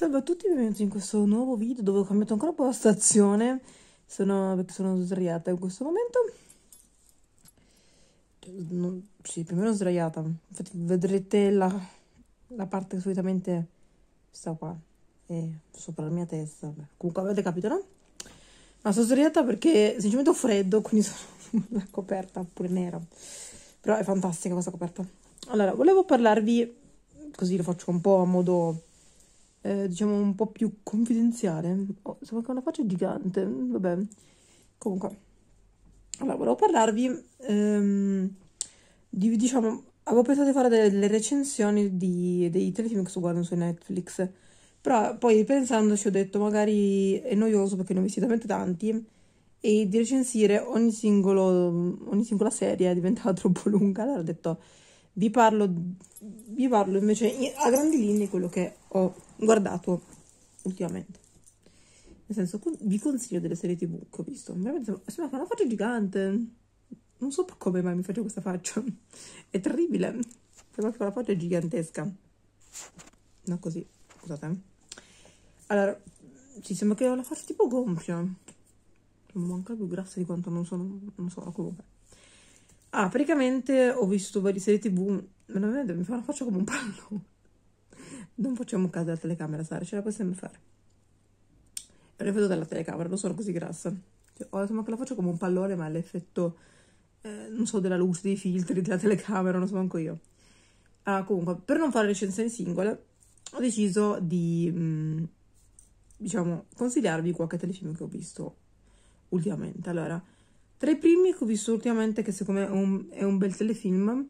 Salve a tutti, benvenuti in questo nuovo video dove ho cambiato ancora un po' la stazione sono, perché sono sdraiata in questo momento non, sì, più o meno sdraiata infatti vedrete la, la parte che solitamente sta qua è sopra la mia testa comunque avete capito, no? ma sono sdraiata perché sinceramente ho freddo quindi sono la coperta pure nera però è fantastica questa coperta allora, volevo parlarvi così lo faccio un po' a modo eh, diciamo un po' più confidenziale. Oh, sembra che una faccia gigante, vabbè. Comunque, allora volevo parlarvi ehm, di, diciamo, avevo pensato di fare delle recensioni di, dei telefilm che sto guardando su Netflix. Però poi pensandoci ho detto magari è noioso perché ne ho visti talmente tanti e di recensire ogni, singolo, ogni singola serie è diventata troppo lunga. Allora ho detto vi parlo, vi parlo invece a grandi linee di quello che ho guardato ultimamente. Nel senso, vi consiglio delle serie tv che ho visto. Mi sembra una faccia gigante. Non so come mai mi faccio questa faccia. È terribile. Sembra che la faccia è gigantesca. No, così. Scusate. Eh. Allora, ci sembra che ho la faccia tipo gonfia. Sono anche più grassa di quanto non sono. Non so, comunque. Ah, praticamente ho visto varie serie tv. Ma non vedo, mi fa una faccia come un pallone. Non facciamo caso alla telecamera, Sara, ce la puoi sempre fare. Lo vedo dalla telecamera, non sono così grassa. Cioè, ho detto, ma che la faccio come un pallone, ma l'effetto, eh, non so, della luce, dei filtri, della telecamera, non so manco io. Ah, comunque, per non fare recensioni singole, ho deciso di, mh, mm, diciamo, consigliarvi qualche telefilm che ho visto ultimamente. Allora, tra i primi che ho visto ultimamente, che secondo me è un, è un bel telefilm,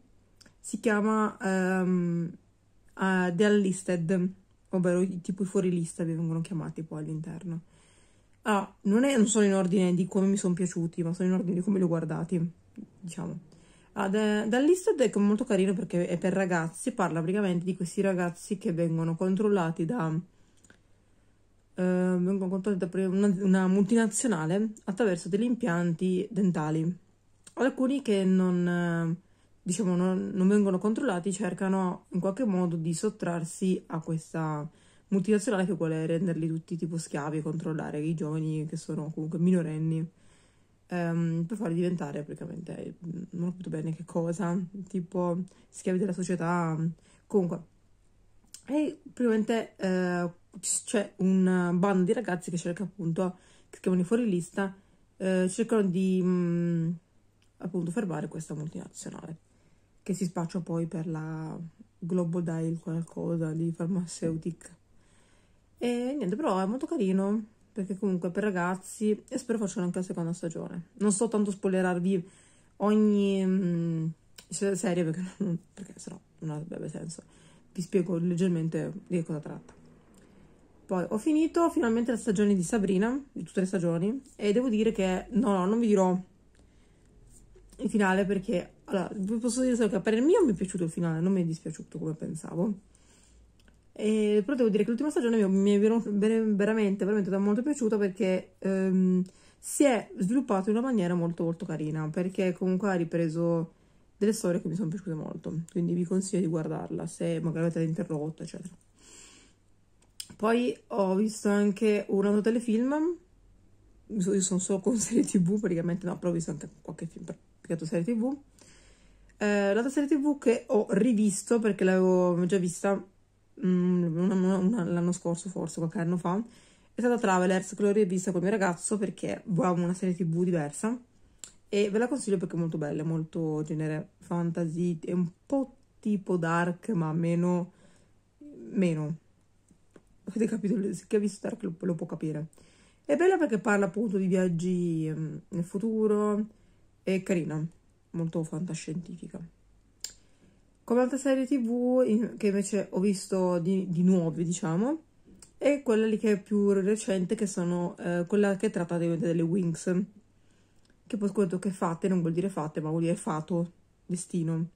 si chiama um, uh, The Unlisted, ovvero tipo i fuori lista vi vengono chiamati poi all'interno. Ah, non, è, non, sono in ordine di come mi sono piaciuti, ma sono in ordine di come li ho guardati, diciamo. Ah, The, The Unlisted è molto carino perché è per ragazzi, parla praticamente di questi ragazzi che vengono controllati da Ehm, vengono controllate da una multinazionale attraverso degli impianti dentali. Alcuni che non, eh, diciamo, non, non vengono controllati cercano in qualche modo di sottrarsi a questa multinazionale che vuole renderli tutti tipo schiavi e controllare i giovani che sono comunque minorenni. Um, per farli diventare praticamente non ho capito bene che cosa, tipo schiavi della società, comunque. E praticamente eh, c'è un eh, bando di ragazzi che cerca appunto, che si chiamano i fuorilista, eh, cercano di mh, mm, appunto fermare questa multinazionale che si spaccia poi per la Globodile qualcosa di Pharmaceutic. E niente, però è molto carino perché comunque per ragazzi e spero facciano anche la seconda stagione. Non so tanto spoilerarvi ogni mh, mm, serie perché, non, perché sennò non avrebbe senso. Vi spiego leggermente di cosa tratta. Poi ho finito finalmente la stagione di Sabrina, di tutte le stagioni, e devo dire che no, no, non vi dirò il finale perché allora, vi posso dire solo che per il mio mi è piaciuto il finale, non mi è dispiaciuto come pensavo. E, però devo dire che l'ultima stagione mi è veramente, veramente molto piaciuta perché ehm, si è sviluppato in una maniera molto molto carina, perché comunque ha ripreso delle storie che mi sono piaciute molto, quindi vi consiglio di guardarla se magari avete interrotto, eccetera. Poi ho visto anche un altro telefilm, io sono solo con serie tv praticamente, no, però ho visto anche qualche film, per che serie tv. Eh, l'altra serie tv che ho rivisto perché l'avevo già vista mh, mm, una, una, una, l'anno scorso forse, qualche anno fa, è stata Travelers che l'ho rivista col mio ragazzo perché volevamo una serie tv diversa e ve la consiglio perché è molto bella, molto genere fantasy, è un po' tipo dark ma meno, meno Avete capito? Chi ha visto Dark lo, lo può capire. È bella perché parla appunto di viaggi mm, nel futuro. È carina, molto fantascientifica. Come altra serie tv che invece ho visto di, di nuove, diciamo, è quella lì che è più recente, che sono eh, quella che tratta delle Wings. Che poi ho detto che fate non vuol dire fate, ma vuol dire fato, destino.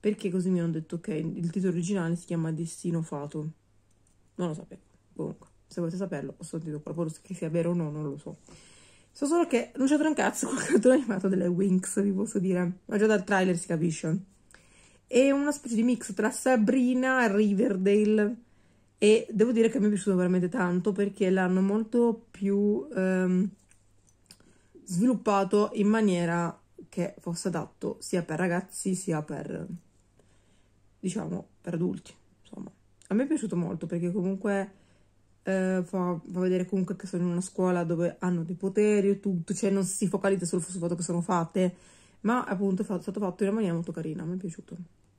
Perché così mi hanno detto che il titolo originale si chiama Destino Fato. Non lo sapevo. Comunque, se volete saperlo, ho sentito qualcuno che sia vero o no, non lo so. So solo che non c'entra un cazzo col cartone animato delle Winx, vi posso dire. Ma già dal trailer si capisce. È una specie di mix tra Sabrina e Riverdale. E devo dire che mi è piaciuto veramente tanto perché l'hanno molto più ehm, sviluppato in maniera che fosse adatto sia per ragazzi sia per, diciamo, per adulti a me è piaciuto molto perché comunque eh, fa, fa, vedere comunque che sono in una scuola dove hanno dei poteri e tutto, cioè non si focalizza solo sul fatto che sono fatte, ma appunto è stato fatto in una maniera molto carina, mi è piaciuto.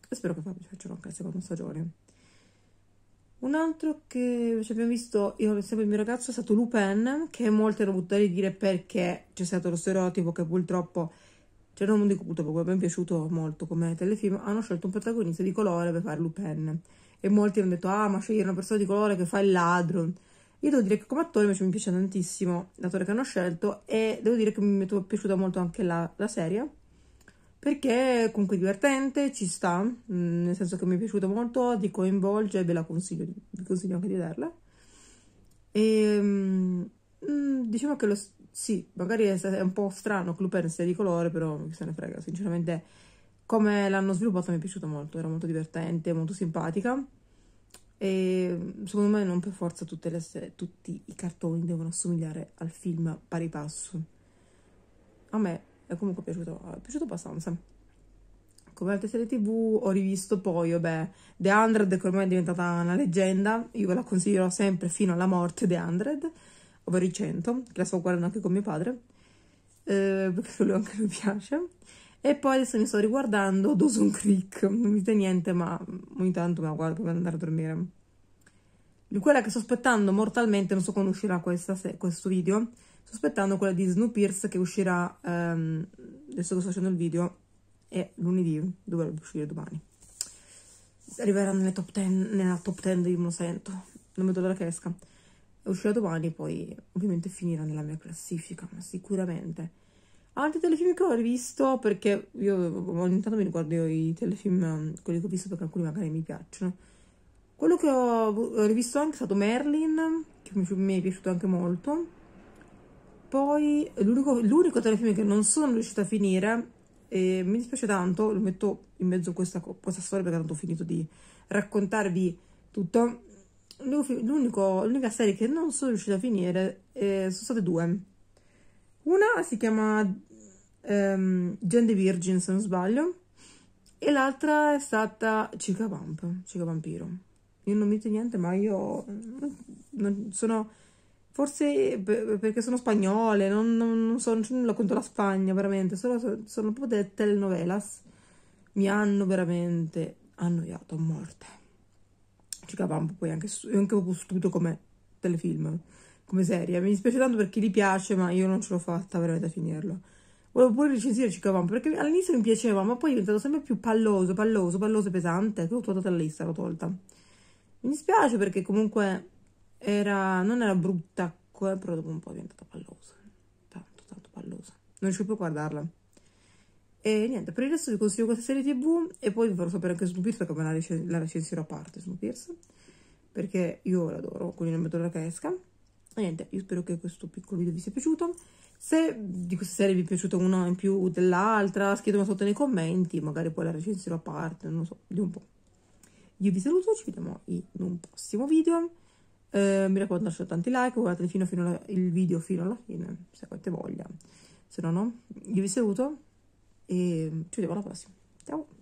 E spero che facciano anche la seconda stagione. Un altro che abbiamo visto io insieme al mio ragazzo è stato Lupin, che molti hanno potuto ridire perché c'è stato lo stereotipo che purtroppo, cioè non dico purtroppo, mi è piaciuto molto come telefilm, hanno scelto un protagonista di colore per fare Lupin e molti hanno detto ah ma scegliere una persona di colore che fa il ladro io devo dire che come attore invece mi piace tantissimo l'attore che hanno scelto e devo dire che mi è piaciuta molto anche la, la serie perché comunque è divertente, ci sta, mm, nel senso che mi è piaciuta molto, ti coinvolge, e ve la consiglio, vi consiglio anche di vederla. E, ehm, mm, diciamo che lo, sì, magari è, è un po' strano che Lupin sia di colore, però chi se ne frega, sinceramente come l'hanno sviluppata mi è piaciuta molto, era molto divertente, molto simpatica e secondo me non per forza tutte le, tutti i cartoni devono assomigliare al film pari passo. A me è comunque piaciuto, è piaciuto abbastanza. Come altre serie tv ho rivisto poi, vabbè, The Hundred che ormai è diventata una leggenda, io ve la consiglierò sempre fino alla morte The Hundred, ovvero i 100, che la sto guardando anche con mio padre, eh, perché lui anche mi piace. E poi adesso mi sto riguardando Dawson Creek, non mi dite niente, ma ogni tanto me la guardo per andare a dormire. Di quella che sto aspettando mortalmente, non so quando uscirà questa, se, questo video, sto aspettando quella di Snoop Pierce che uscirà, ehm, adesso che sto facendo il video, è lunedì, dovrebbe uscire domani. Arriverà top 10, nella top 10 io di sento, non vedo l'ora che esca. Uscirà domani, poi ovviamente finirà nella mia classifica, ma sicuramente Altri telefilm che ho rivisto, perché io ogni tanto mi riguardo i telefilm, mm, quelli che ho visto perché alcuni magari mi piacciono. Quello che ho rivisto anche è stato Merlin, che mi è piaciuto anche molto. Poi l'unico, l'unico telefilm che non sono riuscita a finire, e mi dispiace tanto, lo metto in mezzo a questa, questa storia perché tanto ho finito di raccontarvi tutto. L'unico, l'unica serie che non sono riuscita a finire eh, sono state due. Una si chiama um, John the Virgin se non sbaglio, e l'altra è stata Chica Vamp, Chica Vampiro. Io non mi dico niente, ma io mm, non sono... Forse perché sono spagnole, non, non, non so, non c'è nulla contro la Spagna, veramente. Sono, sono proprio delle telenovelas. Mi hanno veramente annoiato a morte. Chica Vamp poi anche, è anche proprio stupido come telefilm, come serie. Mi dispiace tanto per chi gli piace, ma io non ce l'ho fatta veramente a finirlo volevo pure recensire Cicavamo perché all'inizio mi piaceva, ma poi è diventato sempre più palloso, palloso, palloso e pesante. Che ho tolto dalla lista, l'ho tolta. Mi dispiace perché comunque era, non era brutta, però dopo un po' è diventata pallosa. Tanto, tanto pallosa. Non riesco più a guardarla. E niente, per il resto vi consiglio questa serie tv e poi vi farò sapere anche Snowpiercer perché me la, recens- la recensirò a parte Snowpiercer perché io l'adoro, quindi non vedo l'ora che esca. E niente, io spero che questo piccolo video vi sia piaciuto se di questa serie vi è piaciuta una in più dell'altra, scrivetemi sotto nei commenti, magari poi la recensirò a parte, non so, di un po'. Io vi saluto, ci vediamo in un prossimo video. Eh, mi raccomando, lasciate tanti like, guardate fino, fino alla, il video fino alla fine, se avete voglia. Se no, no. Io vi saluto e ci vediamo alla prossima. Ciao!